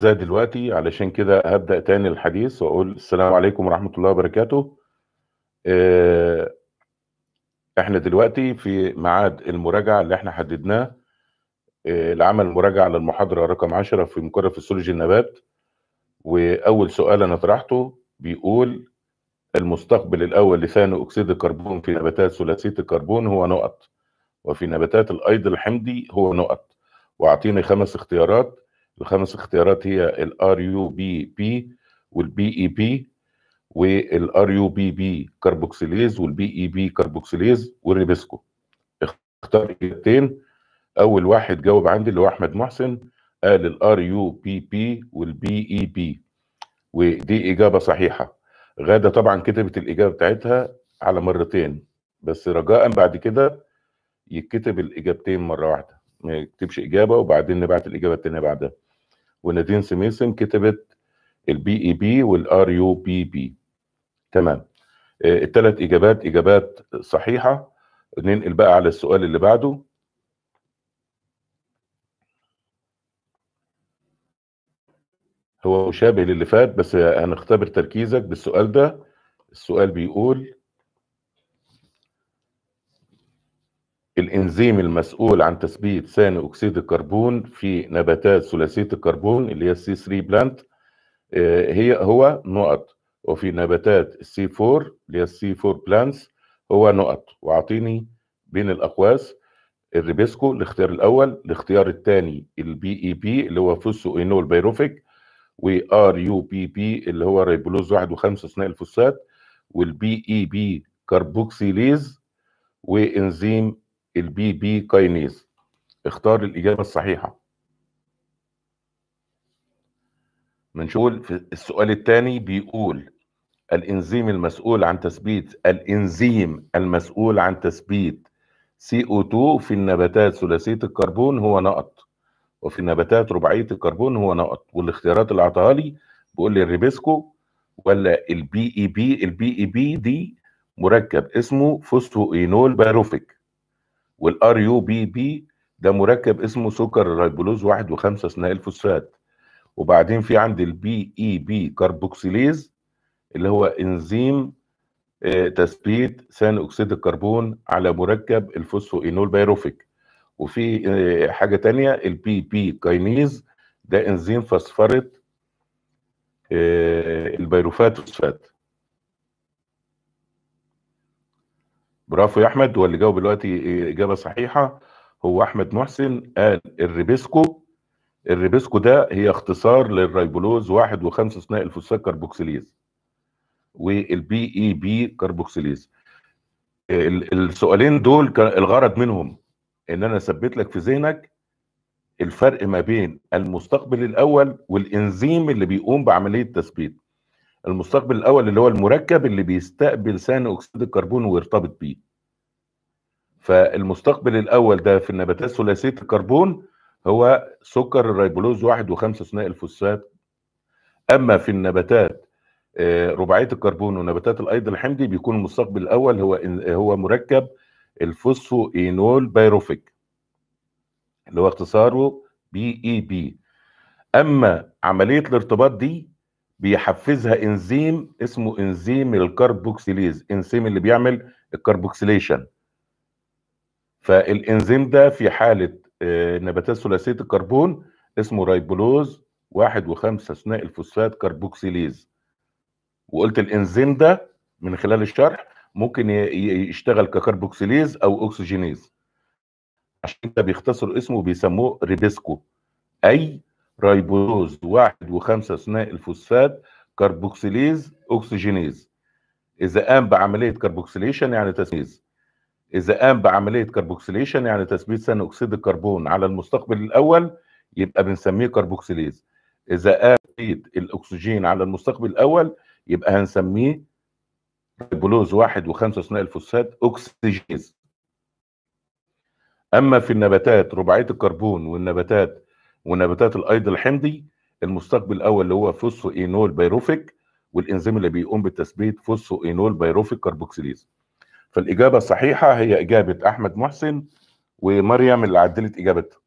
زي دلوقتي علشان كده هبدا تاني الحديث وأقول السلام عليكم ورحمة الله وبركاته آه، احنا دلوقتي في ميعاد المراجعة اللي احنا حددناه آه، العمل مراجعة للمحاضرة رقم 10 في مقرر فسيولوجي النبات وأول سؤال أنا طرحته بيقول المستقبل الأول لثاني أكسيد الكربون في نباتات ثلاثية الكربون هو نقط وفي نباتات الأيض الحمضي هو نقط وأعطيني خمس اختيارات الخمس اختيارات هي الار يو بي بي والبي اي بي والار يو بي بي كربوكسيليز والبي اي بي كربوكسيليز والريبسكو اختار اجابتين اول واحد جاوب عندي اللي هو احمد محسن قال الار يو بي بي والبي اي بي e ودي اجابه صحيحه غاده طبعا كتبت الاجابه بتاعتها على مرتين بس رجاء بعد كده يتكتب الاجابتين مره واحده ما يكتبش اجابه وبعدين نبعت الاجابه الثانيه بعدها ونادين سميسم كتبت البي اي بي e والار يو بي بي تمام آه، الثلاث اجابات اجابات صحيحه ننقل بقى على السؤال اللي بعده هو مشابه للي فات بس هنختبر تركيزك بالسؤال ده السؤال بيقول الانزيم المسؤول عن تثبيت ثاني اكسيد الكربون في نباتات ثلاثيه الكربون اللي هي السي 3 بلانت هي هو نقط وفي نباتات السي 4 اللي هي السي 4 بلانتس هو نقط واعطيني بين الاقواس الريبيسكو الاختيار الاول الاختيار الثاني البي اي بي e اللي هو فوسو اينول بيروفيك وار يو بي بي اللي هو ريبولوز 1 و5 اثناء الفوسات والبي اي بي e كربوكسيليز وانزيم البي بي كاينيز اختار الإجابة الصحيحة بنقول في السؤال الثاني بيقول الانزيم المسؤول عن تثبيت الانزيم المسؤول عن تثبيت CO2 في النباتات ثلاثية الكربون هو نقط وفي النباتات رباعية الكربون هو نقط والاختيارات اللي اعطاها لي بيقول لي الريبسكو ولا البي اي بي e البي اي بي e دي مركب اسمه فوستوينول باروفيك والار يو بي بي ده مركب اسمه سكر الريبولوز 1 و5 اثناء الفوسفات وبعدين في عندي البي اي بي كربوكسيليز اللي هو انزيم آه، تثبيت ثاني اكسيد الكربون على مركب الفوسفوينول بايروفيك وفي آه، حاجه تانية البي بي كاينيز ده انزيم فسفره آه، البيروفات فوسفات برافو يا احمد واللي جاوب دلوقتي اجابه صحيحه هو احمد محسن قال الريبسكو الريبسكو ده هي اختصار للريبولوز واحد وخمسة ثنائي الفوسفات كربوكسيليز والبي اي بي كربوكسيليز السؤالين دول كان الغرض منهم ان انا اثبت لك في ذهنك الفرق ما بين المستقبل الاول والانزيم اللي بيقوم بعمليه تثبيت المستقبل الاول اللي هو المركب اللي بيستقبل ثاني اكسيد الكربون ويرتبط بيه فالمستقبل الاول ده في النباتات ثلاثيه الكربون هو سكر الريبولوز واحد وخمسة ثنائي الفوسفات اما في النباتات آه، رباعيه الكربون ونباتات الايض الحمضي بيكون المستقبل الاول هو هو مركب الفوسفو اينول بايروفيك اللي هو اختصاره بي اي بي اما عمليه الارتباط دي بيحفزها انزيم اسمه انزيم الكربوكسيليز انزيم اللي بيعمل الكربوكسيليشن فالانزيم ده في حاله آه، نباتات ثلاثيه الكربون اسمه رايبولوز واحد وخمسة اثناء الفوسفات كربوكسيليز وقلت الانزيم ده من خلال الشرح ممكن يشتغل ككربوكسيليز او اكسجينيز عشان كده بيختصروا اسمه بيسموه ريبيسكو اي ريبوز واحد وخمسة ثنائي الفوسفات كربوكسيليز أكسجينيز إذا قام بعملية كربوكسيليشن يعني تسميز إذا قام بعملية كربوكسيليشن يعني تثبيت ثاني أكسيد الكربون على المستقبل الأول يبقى بنسميه كربوكسيليز إذا قام الأكسجين على المستقبل الأول يبقى هنسميه ريبولوز واحد وخمسة ثنائي الفوسفات أكسجينيز أما في النباتات رباعية الكربون والنباتات ونباتات الايض الحمضي المستقبل الاول اللي هو فوسفو اينول بايروفيك والانزيم اللي بيقوم بتثبيت فوسفو اينول بايروفيك كربوكسيليز فالاجابه الصحيحه هي اجابه احمد محسن ومريم اللي عدلت اجابتها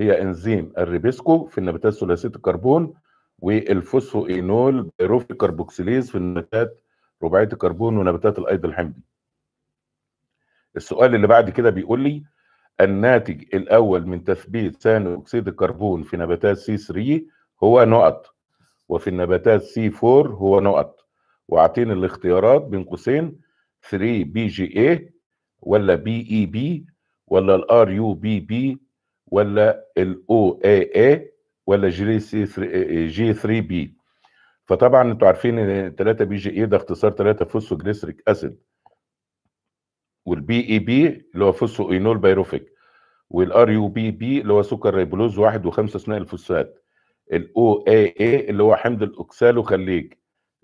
هي انزيم الريبيسكو في النباتات ثلاثيه الكربون والفوسفو اينول بايروفيك كربوكسيليز في النباتات رباعيه الكربون ونباتات الايض الحمضي السؤال اللي بعد كده بيقول لي الناتج الأول من تثبيت ثاني أكسيد الكربون في نباتات سي 3 هو نقط وفي النباتات سي 4 هو نقط واعطيني الاختيارات بين قوسين 3 بي جي اي ولا بي اي بي ولا الار يو بي بي ولا الاو اي اي ولا جي سي 3 جي 3 بي فطبعا انتوا عارفين ان 3 بي جي اي ده اختصار 3 فوسفوجليسريك اسيد والبي اي بي e اللي هو فوسو اينول بايروفيك والار يو بي بي اللي هو سكر ريبولوز واحد وخمسة ثنائي الفوسفات الاو اي اي اللي هو حمض الاوكسال وخليج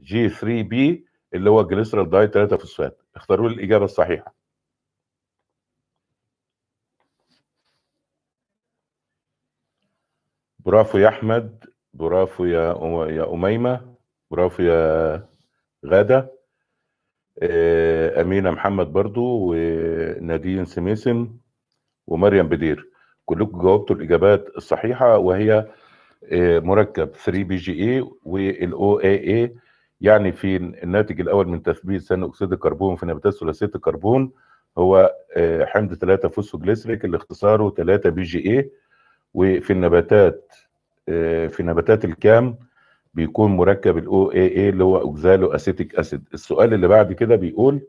جي 3 بي اللي هو جليسرال دايت 3 فوسفات اختاروا لي الاجابه الصحيحه برافو يا احمد برافو يا يا اميمه برافو يا غاده آه، امينه محمد برضو ونادين سميسم ومريم بدير كلكم جاوبتوا الاجابات الصحيحه وهي آه، مركب 3 بي جي اي والاو اي اي يعني في الناتج الاول من تثبيت ثاني اكسيد الكربون في نباتات ثلاثيه الكربون هو آه، حمض 3 فوسفوجليسريك اللي اختصاره 3 بي جي اي وفي النباتات في نباتات الكام بيكون مركب الاو اي اي اللي هو اوكزالو اسيتيك اسيد السؤال اللي بعد كده بيقول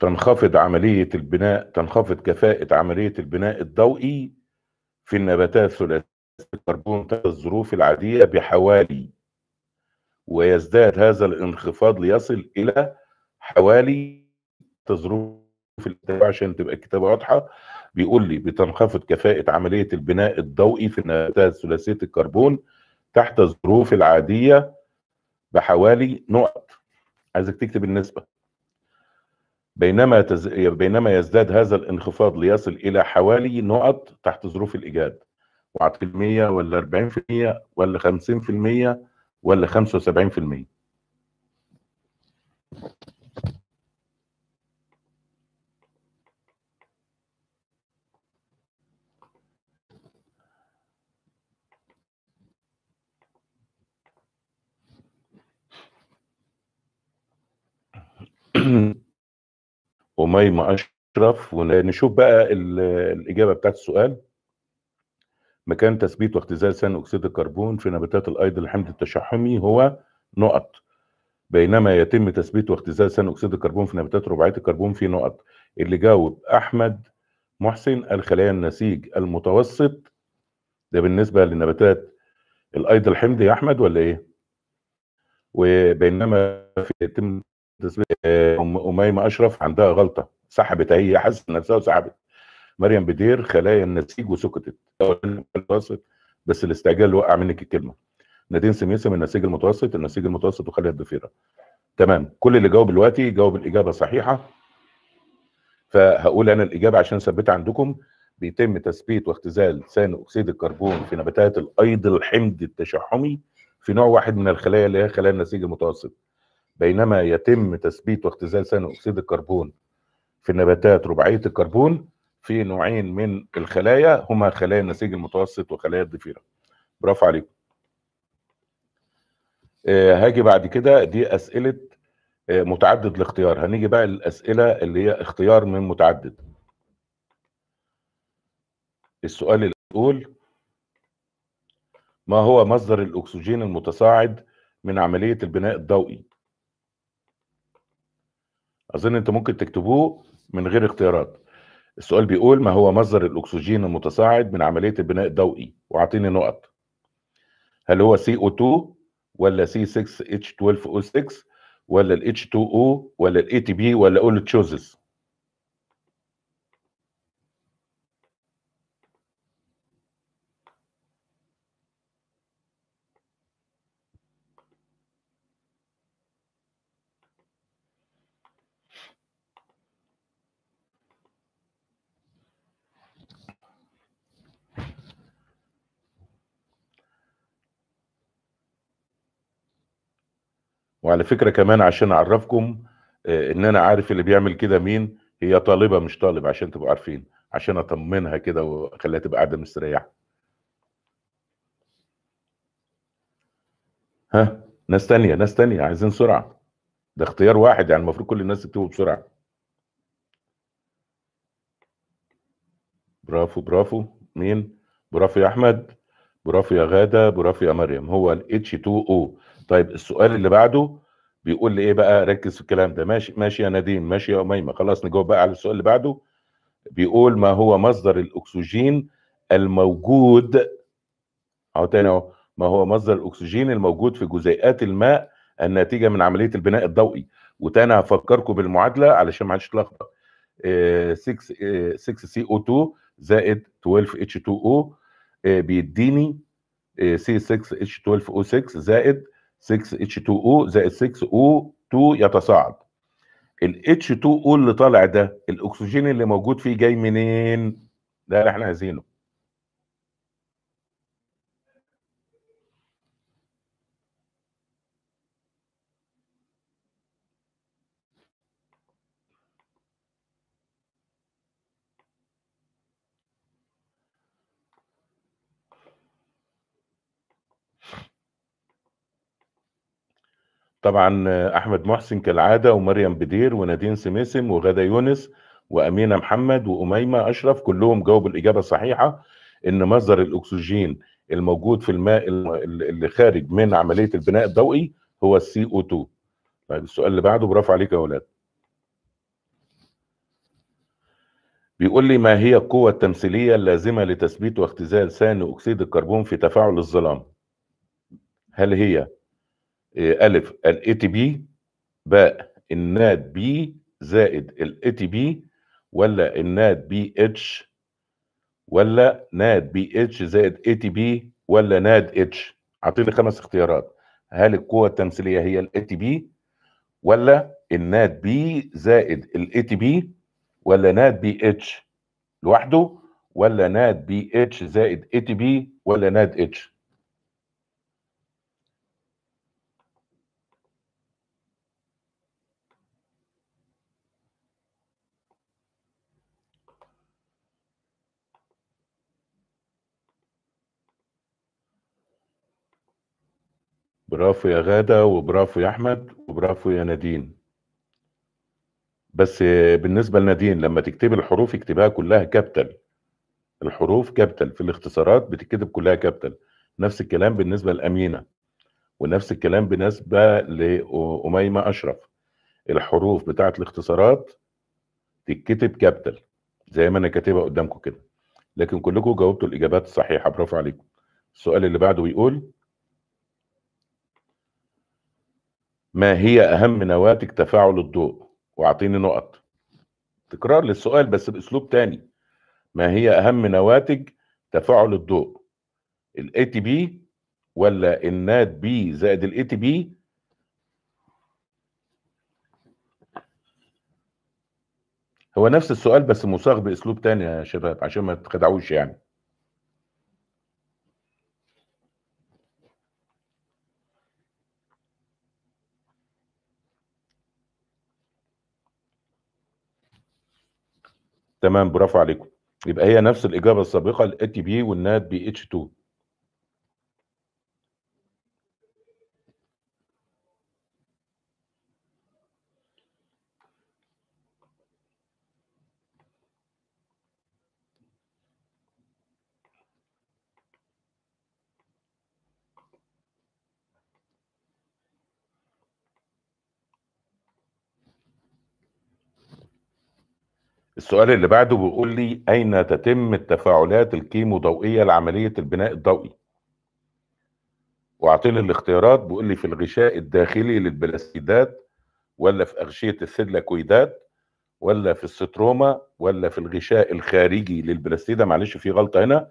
تنخفض عملية البناء تنخفض كفاءة عملية البناء الضوئي في النباتات ثلاثية الكربون تحت الظروف العادية بحوالي ويزداد هذا الانخفاض ليصل إلى حوالي الظروف عشان تبقى الكتابة واضحة بيقول لي بتنخفض كفاءة عملية البناء الضوئي في النباتات ثلاثية الكربون تحت الظروف العادية بحوالي نقط عايزك تكتب النسبة بينما تز... بينما يزداد هذا الانخفاض ليصل إلى حوالي نقط تحت ظروف الإيجاد وعطي المية ولا 40% ولا 50% ولا 75% أميمة أشرف ونشوف بقى الإجابة بتاعت السؤال مكان تثبيت واختزال ثاني أكسيد الكربون في نباتات الأيض الحمض التشحمي هو نقط بينما يتم تثبيت واختزال ثاني أكسيد الكربون في نباتات رباعية الكربون في نقط اللي جاوب أحمد محسن الخلايا النسيج المتوسط ده بالنسبة لنباتات الأيض الحمض يا أحمد ولا إيه؟ وبينما في يتم ام اميمه اشرف عندها غلطه سحبت هي حاسه نفسها وسحبت مريم بدير خلايا النسيج وسكتت المتوسط بس الاستعجال وقع منك الكلمه نادين سميسه من النسيج المتوسط النسيج المتوسط وخلايا الضفيره تمام كل اللي جاوب دلوقتي جاوب الاجابه صحيحه فهقول انا الاجابه عشان أثبتها عندكم بيتم تثبيت واختزال ثاني اكسيد الكربون في نباتات الايض الحمض التشحمي في نوع واحد من الخلايا اللي هي خلايا النسيج المتوسط بينما يتم تثبيت واختزال ثاني اكسيد الكربون في النباتات رباعيه الكربون في نوعين من الخلايا هما خلايا النسيج المتوسط وخلايا الضفيره برافو عليكم آه، هاجي بعد كده دي اسئله آه، متعدد الاختيار هنيجي بقى للاسئله اللي هي اختيار من متعدد السؤال اللي ما هو مصدر الاكسجين المتصاعد من عمليه البناء الضوئي اظن انتم ممكن تكتبوه من غير اختيارات السؤال بيقول ما هو مصدر الاكسجين المتصاعد من عمليه البناء الضوئي واعطيني نقط هل هو CO2 ولا C6H12O6 ولا ال H2O ولا ال ATP ولا all choices وعلى فكرة كمان عشان أعرفكم آه، إن أنا عارف اللي بيعمل كده مين هي طالبة مش طالب عشان تبقوا عارفين عشان أطمنها كده وأخليها تبقى قاعدة مستريحة ها ناس تانية ناس تانية عايزين سرعة ده اختيار واحد يعني المفروض كل الناس تكتبه بسرعة برافو برافو مين برافو يا أحمد برافو يا غادة برافو يا مريم هو الاتش H2O طيب السؤال اللي بعده بيقول لي ايه بقى ركز في الكلام ده ماشي ماشي يا نديم ماشي يا اميمه خلاص نجاوب بقى على السؤال اللي بعده بيقول ما هو مصدر الاكسجين الموجود اهو تاني اهو ما هو مصدر الاكسجين الموجود في جزيئات الماء الناتجه من عمليه البناء الضوئي وتاني هفكركم بالمعادله علشان ما حدش يتلخبط 6 سي او 2 زائد 12 اتش 2 او بيديني سي 6 اتش 12 او 6 زائد 6H2O زائد 6O2 يتصاعد ال H2O اللي طالع ده الأكسجين اللي موجود فيه جاي منين؟ ده اللي احنا عايزينه طبعا احمد محسن كالعاده ومريم بدير ونادين سميسم وغدا يونس وامينه محمد واميمه اشرف كلهم جاوبوا الاجابه الصحيحه ان مصدر الاكسجين الموجود في الماء اللي خارج من عمليه البناء الضوئي هو السي او 2 طيب السؤال اللي بعده برافو عليك يا اولاد بيقول لي ما هي القوة التمثيلية اللازمة لتثبيت واختزال ثاني أكسيد الكربون في تفاعل الظلام؟ هل هي آه، ألف الاي تي بي باء الناد بي زائد الاي تي بي ولا الناد بي اتش ولا ناد بي اتش زائد اي تي بي ولا ناد اتش اعطيني خمس اختيارات هل القوة التمثيلية هي الاي تي بي ولا الناد بي زائد الاي تي بي ولا ناد بي اتش لوحده ولا ناد بي اتش زائد اي تي بي ولا ناد اتش برافو يا غادة وبرافو يا أحمد وبرافو يا نادين بس بالنسبة لنادين لما تكتب الحروف اكتبها كلها كابتل الحروف كابتل في الاختصارات بتكتب كلها كابتل نفس الكلام بالنسبة لأمينة ونفس الكلام بالنسبة لأميمة أشرف الحروف بتاعة الاختصارات تتكتب كابتل زي ما أنا كاتبها قدامكم كده لكن كلكم جاوبتوا الإجابات الصحيحة برافو عليكم السؤال اللي بعده بيقول ما هي أهم نواتج تفاعل الضوء؟ وأعطيني نقط. تكرار للسؤال بس بأسلوب تاني. ما هي أهم نواتج تفاعل الضوء؟ الاي تي بي ولا النات بي زائد الاي تي بي هو نفس السؤال بس مصاغ بأسلوب تاني يا شباب عشان ما تخدعوش يعني. تمام برافو عليكم يبقى هي نفس الاجابه السابقه تي ATP والناد بي اتش 2 السؤال اللي بعده بيقول لي أين تتم التفاعلات الكيمو ضوئية لعملية البناء الضوئي؟ وأعطيني الاختيارات بيقول لي في الغشاء الداخلي للبلاسيدات ولا في أغشية الثلاكويدات ولا في الستروما ولا في الغشاء الخارجي للبلاستيدة معلش في غلطة هنا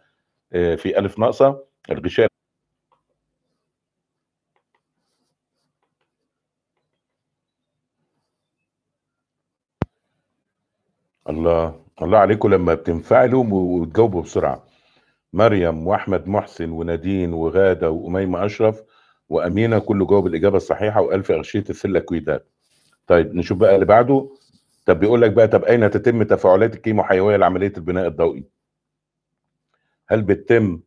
آه، في ألف ناقصة الغشاء الله الله عليكم لما بتنفعلوا وتجاوبوا بسرعه مريم واحمد محسن ونادين وغاده واميمه اشرف وامينه كله جاوب الاجابه الصحيحه والف اغشيه السله كويدات طيب نشوف بقى اللي بعده طب بيقول لك بقى طب اين تتم تفاعلات حيويه لعمليه البناء الضوئي هل بتتم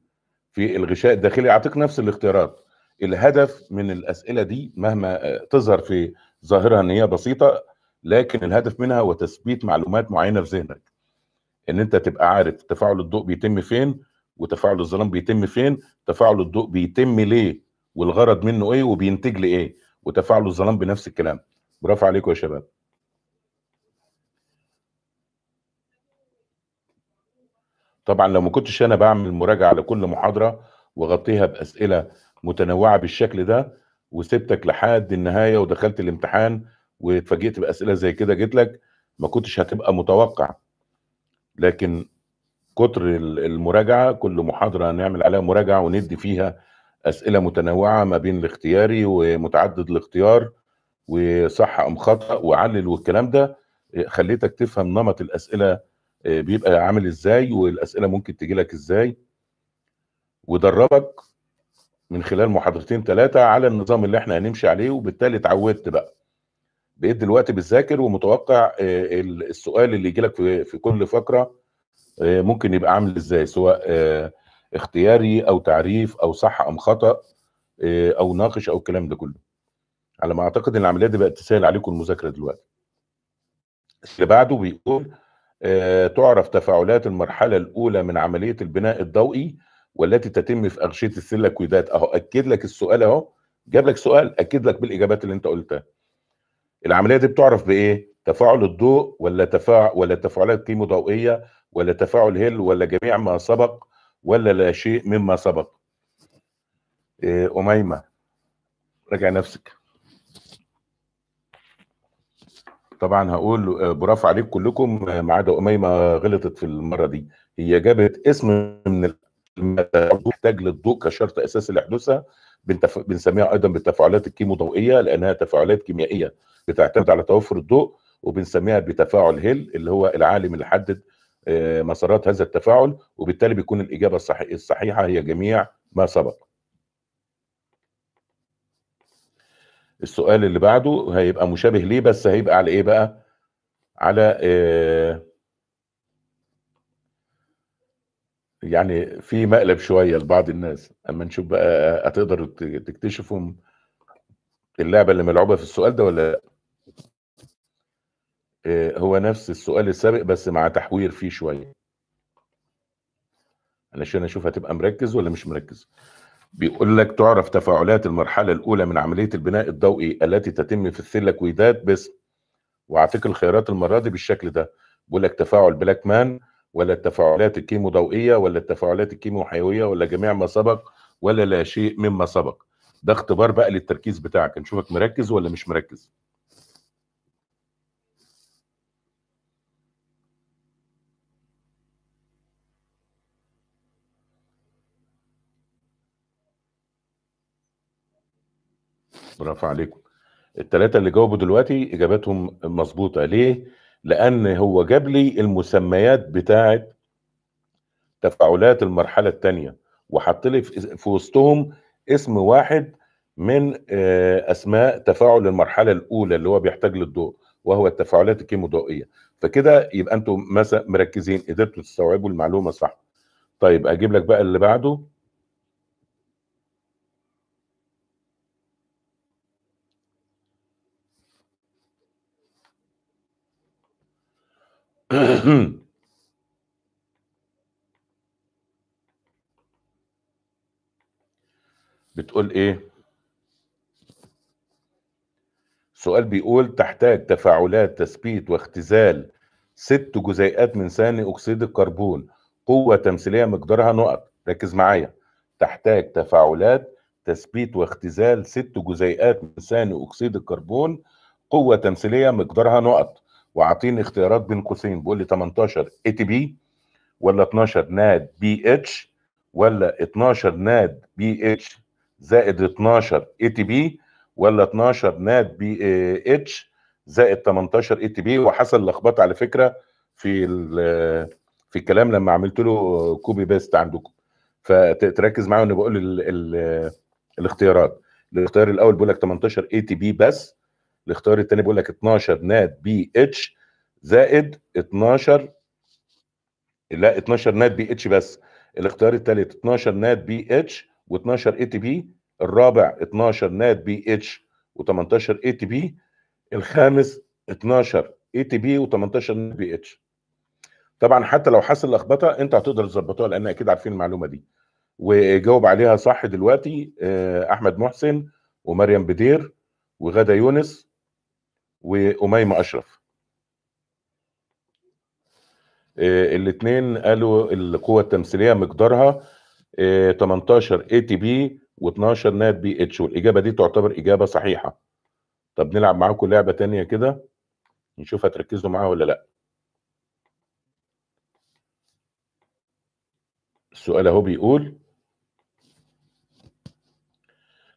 في الغشاء الداخلي اعطيك نفس الاختيارات الهدف من الاسئله دي مهما آه، تظهر في ظاهرها ان هي بسيطه لكن الهدف منها هو تثبيت معلومات معينه في ذهنك ان انت تبقى عارف تفاعل الضوء بيتم فين وتفاعل الظلام بيتم فين تفاعل الضوء بيتم ليه والغرض منه ايه وبينتج لي ايه وتفاعل الظلام بنفس الكلام برافو عليكم يا شباب طبعا لو ما كنتش انا بعمل مراجعه على كل محاضره واغطيها باسئله متنوعه بالشكل ده وسبتك لحد النهايه ودخلت الامتحان واتفاجئت باسئله زي كده جت لك ما كنتش هتبقى متوقع لكن كتر المراجعه كل محاضره نعمل عليها مراجعه وندي فيها اسئله متنوعه ما بين الاختياري ومتعدد الاختيار وصح ام خطا وعلل والكلام ده إيه، خليتك تفهم نمط الاسئله إيه، بيبقى عامل ازاي والاسئله ممكن تجي لك ازاي ودربك من خلال محاضرتين ثلاثه على النظام اللي احنا هنمشي عليه وبالتالي اتعودت بقى بقيت دلوقتي بتذاكر ومتوقع آه، السؤال اللي يجي لك في, كل فقره آه، ممكن يبقى عامل ازاي سواء آه، اختياري او تعريف او صح ام خطا او ناقش او الكلام ده كله على ما اعتقد ان العمليه دي بقت تسهل عليكم المذاكره دلوقتي اللي بعده بيقول تعرف تفاعلات المرحله الاولى من عمليه البناء الضوئي والتي تتم في اغشيه ويدات اهو اكد لك السؤال اهو جاب لك سؤال اكد لك بالاجابات اللي انت قلتها العمليه دي بتعرف بايه تفاعل الضوء ولا تفاعل ولا تفاعلات كيمو ضوئيه ولا تفاعل هيل ولا جميع ما سبق ولا لا شيء مما سبق آه، أميمة راجع نفسك طبعا هقول آه، برافو عليك كلكم آه، ما عدا أميمة غلطت في المرة دي هي جابت اسم من المحتاج للضوء كشرط أساسي لحدوثها بنتف... بنسميها ايضا بالتفاعلات الكيموضوئيه لانها تفاعلات كيميائيه بتعتمد على توفر الضوء وبنسميها بتفاعل هيل اللي هو العالم اللي حدد آه، مسارات هذا التفاعل وبالتالي بيكون الاجابه الصحيحه الصحيحه هي جميع ما سبق. السؤال اللي بعده هيبقى مشابه ليه بس هيبقى على ايه بقى؟ على إيه يعني في مقلب شويه لبعض الناس اما نشوف بقى هتقدر تكتشفهم اللعبه اللي ملعوبه في السؤال ده ولا آه، هو نفس السؤال السابق بس مع تحوير فيه شويه علشان اشوف هتبقى مركز ولا مش مركز بيقول لك تعرف تفاعلات المرحله الاولى من عمليه البناء الضوئي التي تتم في الثلاكويدات باسم واعطيك الخيارات المره دي بالشكل ده بيقول لك تفاعل بلاك مان ولا التفاعلات الكيمو ضوئية ولا التفاعلات الكيمو حيوية ولا جميع ما سبق ولا لا شيء مما سبق ده اختبار بقى للتركيز بتاعك نشوفك مركز ولا مش مركز برافو عليكم الثلاثة اللي جاوبوا دلوقتي إجاباتهم مظبوطة ليه؟ لان هو جاب لي المسميات بتاعه تفاعلات المرحله الثانيه وحط لي في وسطهم اسم واحد من آه، اسماء تفاعل المرحله الاولى اللي هو بيحتاج للضوء وهو التفاعلات الكيموضوئيه فكده يبقى انتم مركزين قدرتوا تستوعبوا المعلومه صح طيب اجيب لك بقى اللي بعده بتقول ايه سؤال بيقول تحتاج تفاعلات تثبيت واختزال ست جزيئات من ثاني اكسيد الكربون قوه تمثيليه مقدارها نقط ركز معايا تحتاج تفاعلات تثبيت واختزال ست جزيئات من ثاني اكسيد الكربون قوه تمثيليه مقدارها نقط واعطيني اختيارات بين قوسين بيقول لي 18 اي تي بي ولا 12 ناد بي اتش ولا 12 ناد بي اتش زائد 12 اي تي بي ولا 12 ناد بي اتش زائد 18 اي تي بي وحصل لخبطه على فكره في في الكلام لما عملت له كوبي بيست عندكم فتركز معايا وانا بقول الاختيارات الاختيار الاول بيقول لك 18 اي تي بي بس الاختيار الثاني بيقول لك 12 نات بي اتش زائد 12 لا 12 نات بي اتش بس الاختيار الثالث 12 نات بي اتش و12 اي تي بي الرابع 12 نات بي اتش و18 اي تي بي الخامس 12 اي تي بي و18 نات بي اتش طبعا حتى لو حصل لخبطه انت هتقدر تظبطها لان اكيد عارفين المعلومه دي وجاوب عليها صح دلوقتي آه، احمد محسن ومريم بدير وغدا يونس وأميمة أشرف آه، الاثنين قالوا القوة التمثيلية مقدارها 18 اي تي بي و12 نات بي اتش والإجابة دي تعتبر إجابة صحيحة طب نلعب معاكم لعبة تانية كده نشوف هتركزوا معاها ولا لأ السؤال اهو بيقول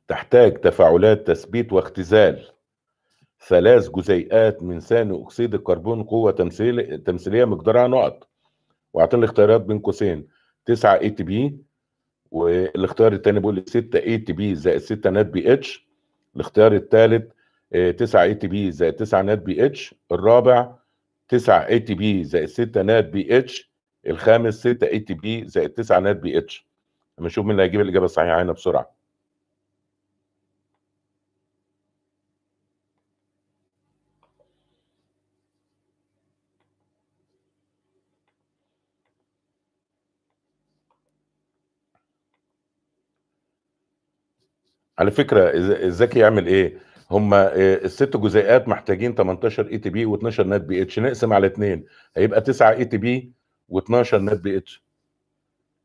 تحتاج تفاعلات تثبيت واختزال ثلاث جزيئات من ثاني أكسيد الكربون قوة تمثيل تمثيلية مقدارها نقط وأعطينا الاختيارات بين قوسين 9 اي تي بي والاختيار الثاني بيقول لي 6 اي تي بي زائد 6 نات بي اتش الاختيار الثالث 9 اي آه، تي بي زائد 9 نات بي اتش الرابع 9 اي تي بي زائد 6 نات بي اتش الخامس 6 اي تي بي زائد 9 نات بي اتش نشوف مين اللي هيجيب الاجابه الصحيحه هنا بسرعه على فكره الذكي يعمل ايه؟ هم آه، الست جزيئات محتاجين 18 اي تي بي و12 نت بي اتش نقسم على اثنين هيبقى 9 اي تي بي و12 نت بي اتش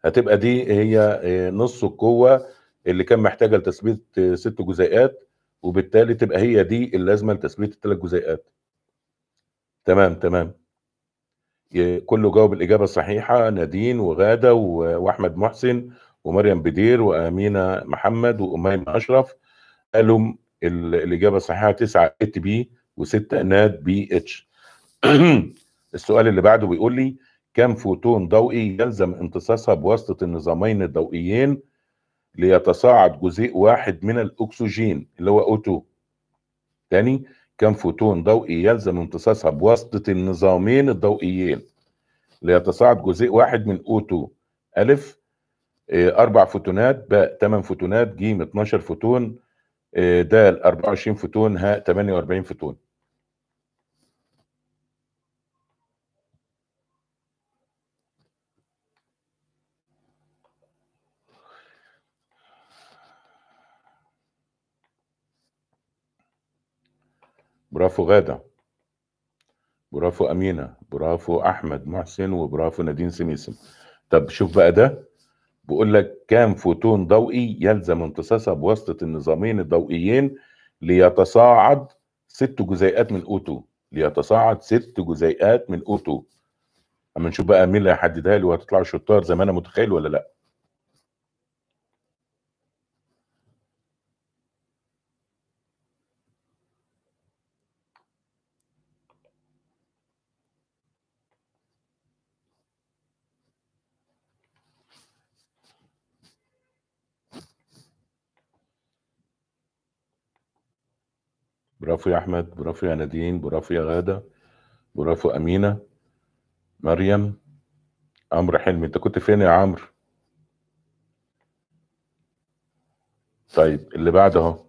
هتبقى دي هي آه، نص القوه اللي كان محتاجه لتثبيت آه، ست جزيئات وبالتالي تبقى هي دي اللازمه لتثبيت الثلاث جزيئات تمام تمام كله جاوب الاجابه الصحيحه نادين وغاده واحمد محسن ومريم بدير وامينه محمد وأمين اشرف قالوا الاجابه الصحيحه 9 ات بي و6 ناد بي اتش السؤال اللي بعده بيقول لي كم فوتون ضوئي يلزم امتصاصها بواسطه النظامين الضوئيين ليتصاعد جزيء واحد من الاكسجين اللي هو أو 2 تاني كم فوتون ضوئي يلزم امتصاصها بواسطه النظامين الضوئيين ليتصاعد جزيء واحد من أو 2 ألف آه، اربع فوتونات ب 8 فوتونات ج 12 فوتون آه، دال 24 فوتون ه 48 فوتون برافو غادة برافو أمينة برافو أحمد محسن وبرافو نادين سميسم طب شوف بقى ده بيقول لك كام فوتون ضوئي يلزم امتصاصها بواسطه النظامين الضوئيين ليتصاعد ست جزيئات من اوتو ليتصاعد ست جزيئات من اوتو اما نشوف بقى مين اللي هيحددها لي وهتطلع شطار زي ما انا متخيل ولا لا برافو يا احمد برافو يا نادين برافو يا غاده برافو امينه مريم عمرو حلمي انت كنت فين يا عمرو طيب اللي بعده اهو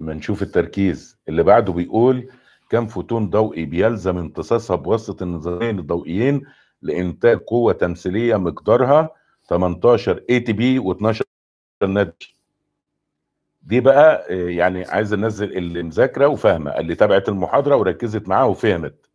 لما نشوف التركيز اللي بعده بيقول كم فوتون ضوئي بيلزم امتصاصها بواسطه النظامين الضوئيين لانتاج قوه تمثيليه مقدارها 18 اي تي بي و12 نادي دي بقى آه، يعني عايز انزل اللي مذاكره وفاهمه اللي تابعت المحاضره وركزت معاها وفهمت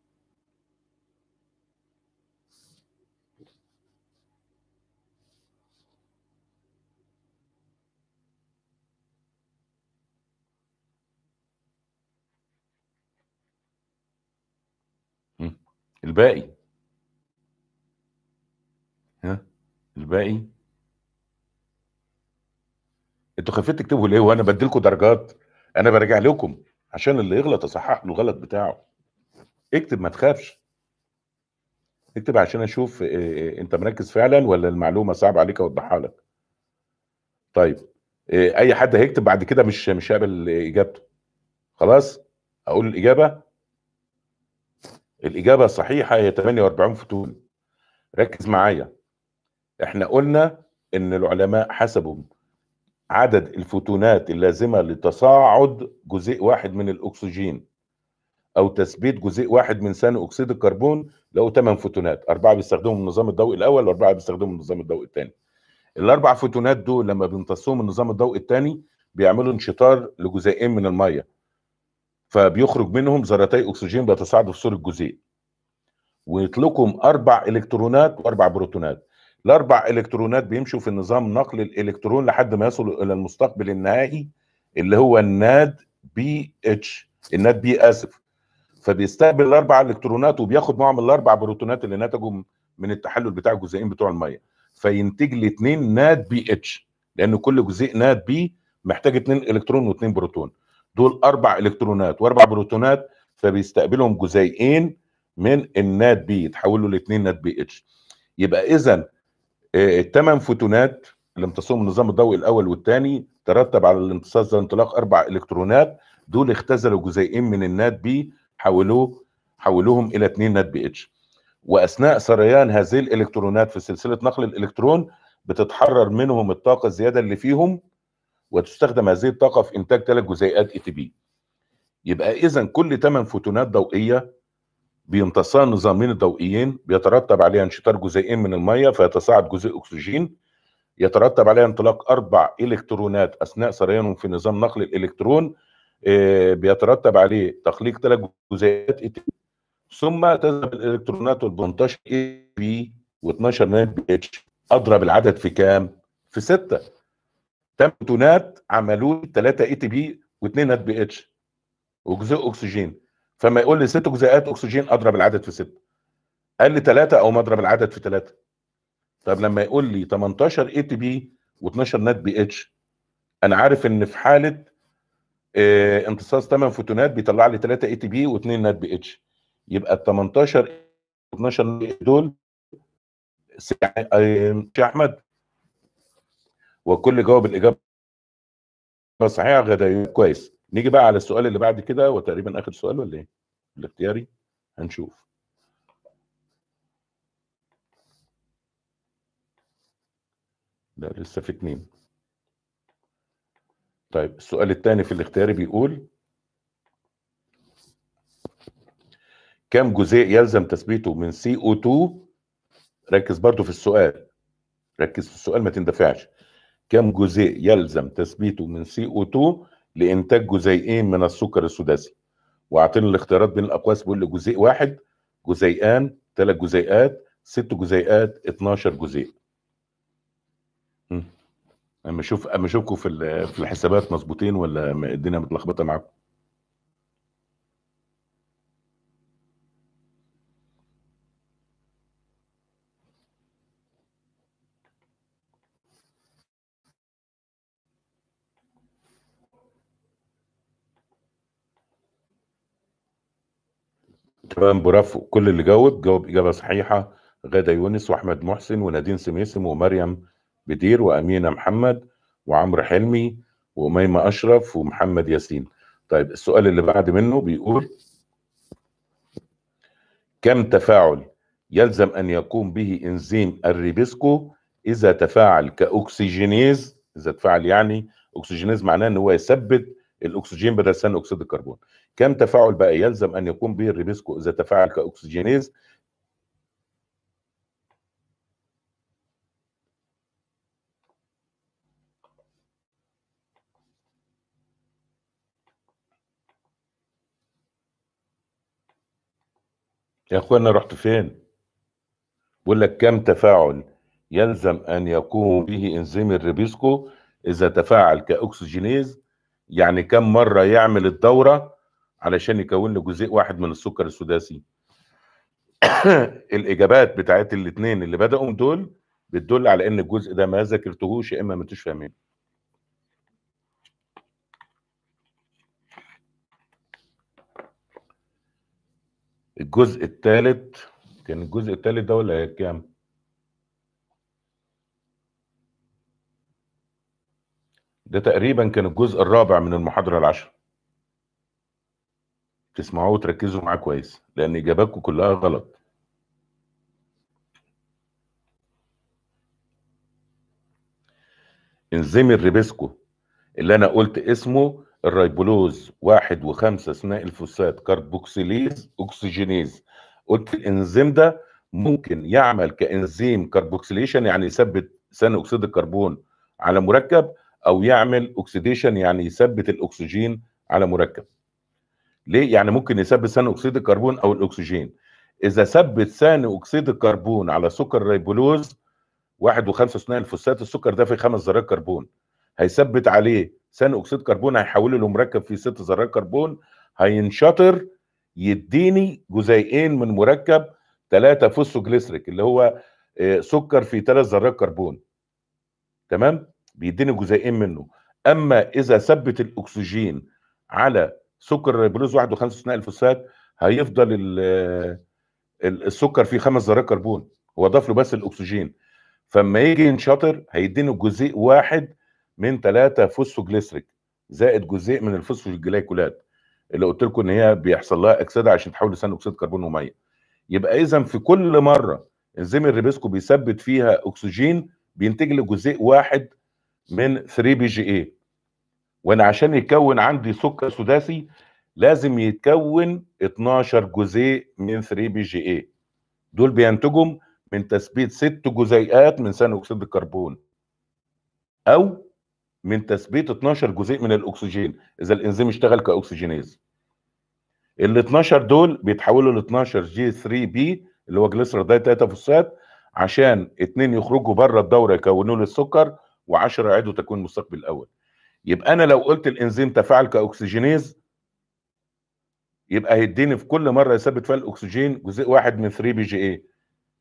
الباقي ها الباقي انتوا خايفين تكتبوا ليه وانا بديلكوا درجات انا براجع لكم عشان اللي يغلط اصحح له الغلط بتاعه اكتب ما تخافش اكتب عشان اشوف إيه انت مركز فعلا ولا المعلومه صعبه عليك اوضحها لك طيب إيه اي حد هيكتب بعد كده مش مش هقبل اجابته خلاص اقول الاجابه الاجابه الصحيحه هي 48 فوتون ركز معايا احنا قلنا ان العلماء حسبوا عدد الفوتونات اللازمة لتصاعد جزيء واحد من الأكسجين أو تثبيت جزيء واحد من ثاني أكسيد الكربون لو 8 فوتونات أربعة بيستخدموا النظام الضوئي الأول وأربعة بيستخدموا النظام الضوئي الثاني الأربع فوتونات دول لما بيمتصهم النظام الضوئي الثاني بيعملوا انشطار لجزيئين من المية فبيخرج منهم ذرتي أكسجين بيتصاعدوا في صورة جزيء ويطلقهم أربع إلكترونات وأربع بروتونات الاربع الكترونات بيمشوا في نظام نقل الالكترون لحد ما يصلوا الى المستقبل النهائي اللي هو الناد بي اتش الناد بي اسف فبيستقبل الاربع الكترونات وبياخد معهم الاربع بروتونات اللي نتجوا من التحلل بتاع الجزيئين بتوع الميه فينتج لي اثنين ناد بي اتش لان كل جزيء ناد بي محتاج اثنين الكترون واثنين بروتون دول اربع الكترونات واربع بروتونات فبيستقبلهم جزيئين من الناد بي يتحولوا لاثنين ناد بي اتش يبقى اذا الثمان فوتونات اللي امتصهم النظام الضوئي الاول والثاني ترتب على الامتصاص ده انطلاق اربع الكترونات دول اختزلوا جزيئين من النات بي حولوه حولوهم الى اثنين نات بي اتش واثناء سريان هذه الالكترونات في سلسله نقل الالكترون بتتحرر منهم الطاقه الزياده اللي فيهم وتستخدم هذه الطاقه في انتاج ثلاث جزيئات اي تي بي يبقى اذا كل ثمان فوتونات ضوئيه بيمتصها النظامين الضوئيين بيترتب عليها انشطار جزيئين من الميه فيتصاعد جزيء اكسجين يترتب عليها انطلاق اربع الكترونات اثناء سريانهم في نظام نقل الالكترون آه، بيترتب عليه تخليق ثلاث جزيئات ثم تذهب الالكترونات ال 18 اي بي و12 بي اتش اضرب العدد في كام؟ في سته تم تونات عملوا 3 اي تي بي و2 نات بي اتش وجزء اكسجين فما يقول لي ست جزيئات اكسجين اضرب العدد في ستة قال لي ثلاثة او ما اضرب العدد في ثلاثة طب لما يقول لي 18 اي تي بي و12 نات بي اتش انا عارف ان في حاله آه، امتصاص 8 فوتونات بيطلع لي 3 اي تي بي و2 نات بي اتش يبقى ال 18 و 12 دول يا آه، احمد وكل جواب الاجابه صحيحه غدا كويس نيجي بقى على السؤال اللي بعد كده وتقريبا اخر سؤال ولا ايه؟ الاختياري هنشوف لا لسه في اتنين طيب السؤال الثاني في الاختياري بيقول كم جزيء يلزم تثبيته من سي او 2 ركز برضو في السؤال ركز في السؤال ما تندفعش كم جزيء يلزم تثبيته من سي او 2 لانتاج جزيئين من السكر السداسي واعطيني الاختيارات بين الاقواس بيقول لي جزيء واحد جزيئان ثلاث جزيئات ست جزيئات 12 جزيء اما اشوف اما اشوفكم في في الحسابات مظبوطين ولا الدنيا متلخبطه معاكم تمام برافو كل اللي جاوب جاوب إجابة صحيحة غادة يونس وأحمد محسن ونادين سميسم ومريم بدير وأمينة محمد وعمرو حلمي وأميمة أشرف ومحمد ياسين طيب السؤال اللي بعد منه بيقول كم تفاعل يلزم أن يقوم به إنزيم الريبسكو إذا تفاعل كأكسجينيز إذا تفاعل يعني أكسجينيز معناه أن هو يثبت الاكسجين بدل ثاني اكسيد الكربون كم تفاعل بقى يلزم ان يقوم به الريبسكو اذا تفاعل كاكسجينيز يا اخوانا رحت فين بقول لك كم تفاعل يلزم ان يقوم به انزيم الريبيسكو اذا تفاعل كاكسجينيز يعني كم مره يعمل الدوره علشان يكون له جزيء واحد من السكر السداسي الاجابات بتاعت الاثنين اللي بداوا دول بتدل على ان الجزء ده ما ذاكرتهوش يا اما ما انتوش فاهمينه الجزء الثالث كان الجزء الثالث ده ولا كام؟ ده تقريبا كان الجزء الرابع من المحاضرة العشرة تسمعوه وتركزوا معاه كويس لأن إجاباتكم كلها غلط انزيم الريبسكو اللي أنا قلت اسمه الريبولوز واحد وخمسة أثناء الفوسفات كربوكسيليز اوكسجينيز قلت الإنزيم ده ممكن يعمل كإنزيم كربوكسيليشن يعني يثبت ثاني أكسيد الكربون على مركب او يعمل اوكسيديشن يعني يثبت الاكسجين على مركب ليه يعني ممكن يثبت ثاني اكسيد الكربون او الاكسجين اذا ثبت ثاني اكسيد الكربون على سكر ريبولوز 1.5 الفوسفات السكر ده فيه خمس ذرات كربون هيثبت عليه ثاني اكسيد كربون هيحوله لمركب فيه ست ذرات كربون هينشطر يديني جزيئين من مركب ثلاثة فوسفوجليسريك اللي هو آه، سكر في ثلاث ذرات كربون تمام بيديني جزيئين منه اما اذا ثبت الاكسجين على سكر بلوز ثنائي الفوسفات هيفضل السكر فيه خمس ذرات كربون هو ضاف له بس الاكسجين فما يجي ينشطر هيديني جزيء واحد من ثلاثة فوسفوجليسريك زائد جزيء من الفوسفوجليكولات اللي قلت لكم ان هي بيحصل لها اكسده عشان تحول لثاني اكسيد كربون وميه يبقى اذا في كل مره انزيم الريبسكو بيثبت فيها اكسجين بينتج لي جزيء واحد من 3 بي جي اي وانا عشان يتكون عندي سكر سداسي لازم يتكون 12 جزيء من 3 بي جي اي دول بينتجهم من تثبيت ست جزيئات من ثاني اكسيد الكربون او من تثبيت 12 جزيء من الاكسجين اذا الانزيم اشتغل كاكسجينيز ال 12 دول بيتحولوا ل 12 جي 3 بي اللي هو جليسرال داي 3 فوسفات عشان اثنين يخرجوا بره الدوره يكونوا لي السكر و10 عدو تكوين المستقبل الاول يبقى انا لو قلت الانزيم تفاعل كاكسجينيز يبقى هيديني في كل مره يثبت فيها الاكسجين جزيء واحد من 3 بي جي اي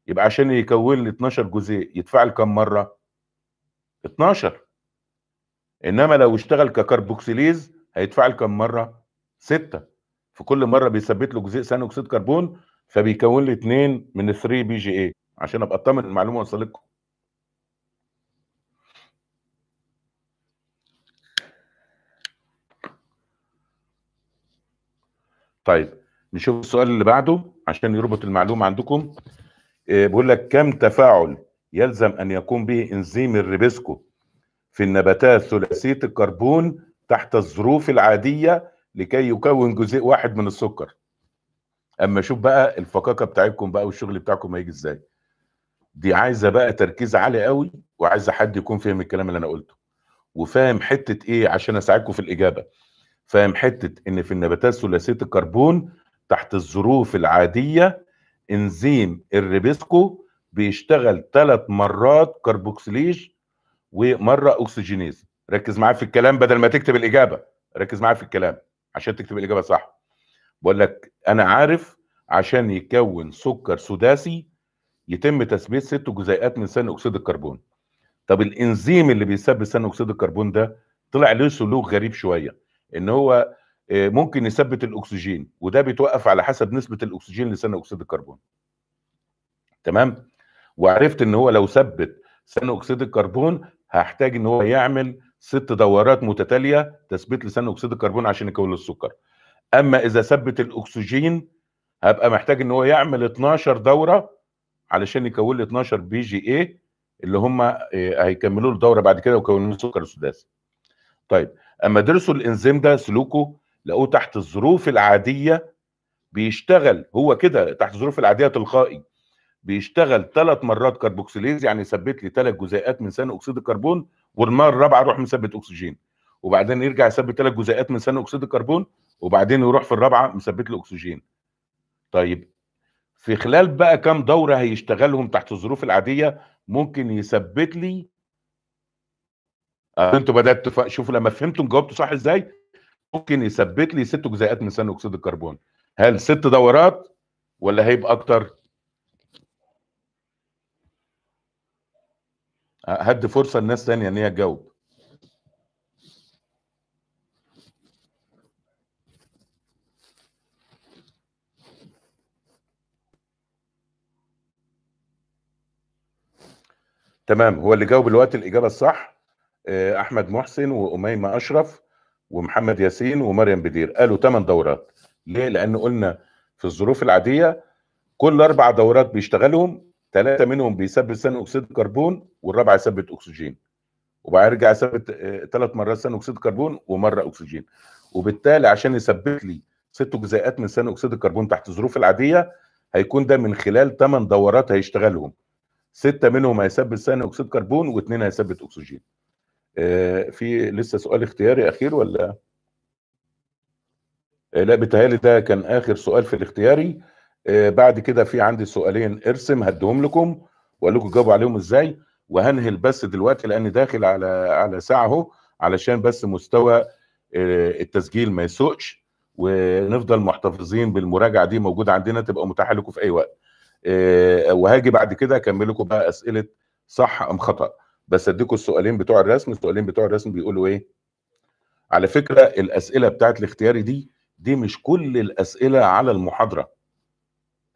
يبقى عشان يكون لي 12 جزيء يتفاعل كم مره 12 انما لو اشتغل ككربوكسيليز هيتفاعل كم مره 6 في كل مره بيثبت له جزيء ثاني اكسيد كربون فبيكون لي 2 من 3 بي جي اي عشان ابقى اطمن المعلومه وصلتكم طيب نشوف السؤال اللي بعده عشان يربط المعلومه عندكم آه، بيقول لك كم تفاعل يلزم ان يقوم به انزيم الريبسكو في النباتات ثلاثيه الكربون تحت الظروف العاديه لكي يكون جزيء واحد من السكر اما شوف بقى الفكاكه بتاعتكم بقى والشغل بتاعكم هيجي ازاي دي عايزه بقى تركيز عالي قوي وعايزه حد يكون فاهم الكلام اللي انا قلته وفاهم حته ايه عشان اساعدكم في الاجابه فاهم حته ان في النباتات ثلاثيه الكربون تحت الظروف العاديه انزيم الريبسكو بيشتغل ثلاث مرات كربوكسيليج ومره اكسجينيز ركز معايا في الكلام بدل ما تكتب الاجابه ركز معايا في الكلام عشان تكتب الاجابه صح بقول لك انا عارف عشان يكون سكر سداسي يتم تثبيت ست جزيئات من ثاني اكسيد الكربون طب الانزيم اللي بيثبت ثاني اكسيد الكربون ده طلع له سلوك غريب شويه ان هو آه، ممكن يثبت الاكسجين وده بيتوقف على حسب نسبه الاكسجين لثاني اكسيد الكربون تمام وعرفت ان هو لو ثبت ثاني اكسيد الكربون هحتاج ان هو يعمل ست دورات متتاليه تثبيت لثاني اكسيد الكربون عشان يكون السكر اما اذا ثبت الاكسجين هبقى محتاج ان هو يعمل 12 دوره علشان يكون لي 12 بي جي اي اللي هم آه، هيكملوا الدوره بعد كده ويكونوا سكر سداسي طيب اما درسوا الانزيم ده سلوكه لقوه تحت الظروف العاديه بيشتغل هو كده تحت الظروف العاديه تلقائي بيشتغل ثلاث مرات كربوكسيليز يعني يثبت لي ثلاث جزيئات من ثاني اكسيد الكربون والمره الرابعه اروح مثبت اكسجين وبعدين يرجع يثبت ثلاث جزيئات من ثاني اكسيد الكربون وبعدين يروح في الرابعه مثبت له اكسجين طيب في خلال بقى كام دوره هيشتغلهم تحت الظروف العاديه ممكن يثبت لي آه، انتوا بداتوا شوفوا لما فهمتوا جاوبتوا صح ازاي ممكن يثبت لي ست جزيئات من ثاني اكسيد الكربون هل ست دورات ولا هيبقى اكتر هدي فرصه لناس ثانيه ان هي تجاوب تمام هو اللي جاوب الوقت الاجابه الصح آه، احمد محسن واميمه اشرف ومحمد ياسين ومريم بدير قالوا ثمان دورات ليه لان قلنا في الظروف العاديه كل اربع دورات بيشتغلهم ثلاثه منهم بيثبت ثاني اكسيد الكربون والرابعه يثبت اكسجين وبعدين يرجع يثبت ثلاث آه، مرات ثاني اكسيد الكربون ومره اكسجين وبالتالي عشان يثبت لي ست جزيئات من ثاني اكسيد الكربون تحت الظروف العاديه هيكون ده من خلال ثمان دورات هيشتغلهم سته منهم هيثبت ثاني اكسيد كربون واثنين هيثبت اكسجين آه، في لسه سؤال اختياري اخير ولا آه، لا بتهيالي ده كان اخر سؤال في الاختياري آه، بعد كده في عندي سؤالين ارسم هديهم لكم واقول لكم جاوبوا عليهم ازاي وهنهي البث دلوقتي لان داخل على على ساعه اهو علشان بس مستوى التسجيل ما يسوقش ونفضل محتفظين بالمراجعه دي موجوده عندنا تبقى متاحه لكم في اي وقت وهاجي بعد كده اكمل لكم بقى اسئله صح ام خطأ بس اديكم السؤالين بتوع الرسم السؤالين بتوع الرسم بيقولوا ايه على فكره الاسئله بتاعت الاختياري دي دي مش كل الاسئله على المحاضره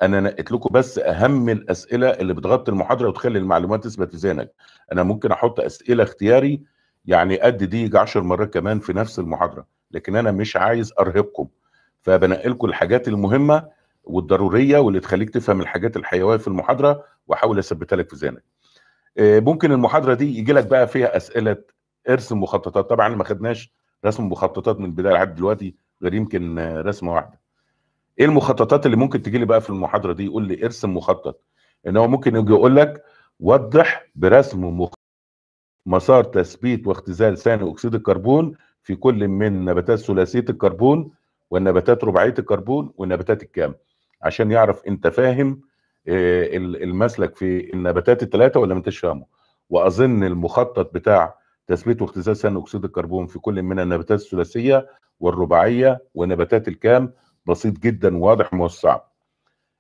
انا نقيت لكم بس اهم الاسئله اللي بتغطي المحاضره وتخلي المعلومات تثبت في ذهنك انا ممكن احط اسئله اختياري يعني قد دي 10 مرات كمان في نفس المحاضره لكن انا مش عايز ارهقكم فبنقي لكم الحاجات المهمه والضروريه واللي تخليك تفهم الحاجات الحيويه في المحاضره واحاول اثبتها لك في ذهنك آه، ممكن المحاضره دي يجي لك بقى فيها اسئله ارسم مخططات طبعا ما خدناش رسم مخططات من البدايه لحد دلوقتي غير يمكن آه، رسمه واحده ايه المخططات اللي ممكن تجي لي بقى في المحاضره دي يقول لي ارسم مخطط ان هو ممكن يجي يقول لك وضح برسم مخطط مسار تثبيت واختزال ثاني اكسيد الكربون في كل من نباتات ثلاثيه الكربون والنباتات رباعيه الكربون والنباتات الكام عشان يعرف انت فاهم آه، المسلك في النباتات الثلاثه ولا ما انتش فاهمه واظن المخطط بتاع تثبيت واختزال ثاني اكسيد الكربون في كل من النباتات الثلاثيه والرباعيه ونباتات الكام بسيط جدا واضح موسع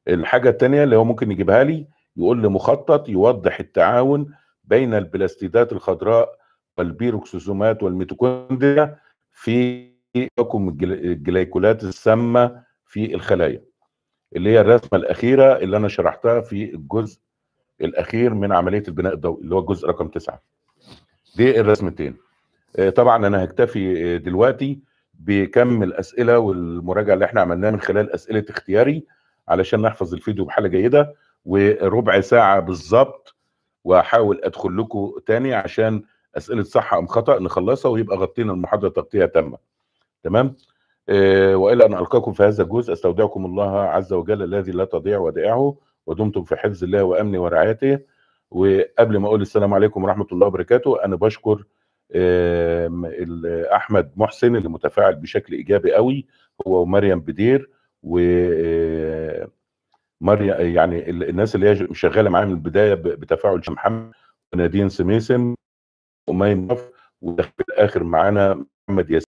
الحاجه الثانيه اللي هو ممكن يجيبها لي يقول لي مخطط يوضح التعاون بين البلاستيدات الخضراء والبيروكسوزومات والميتوكوندريا في تراكم الجليكولات السامه في الخلايا اللي هي الرسمه الاخيره اللي انا شرحتها في الجزء الاخير من عمليه البناء الضوئي اللي هو الجزء رقم تسعة دي الرسمتين آه، طبعا انا هكتفي آه، دلوقتي بكم الاسئله والمراجعه اللي احنا عملناها من خلال اسئله اختياري علشان نحفظ الفيديو بحاله جيده وربع ساعه بالظبط واحاول ادخل لكم تاني عشان اسئله صح ام خطا نخلصها ويبقى غطينا المحاضره تغطيه تامه تمام آه، والى ان القاكم في هذا الجزء استودعكم الله عز وجل الذي لا تضيع ودائعه ودمتم في حفظ الله وامنه ورعايته وقبل ما اقول السلام عليكم ورحمه الله وبركاته انا بشكر احمد محسن اللي متفاعل بشكل ايجابي قوي هو ومريم بدير و مريم يعني الناس اللي هي شغاله معايا من البدايه بتفاعل محمد ونادين سميسم وميم وفي الاخر معانا محمد ياسين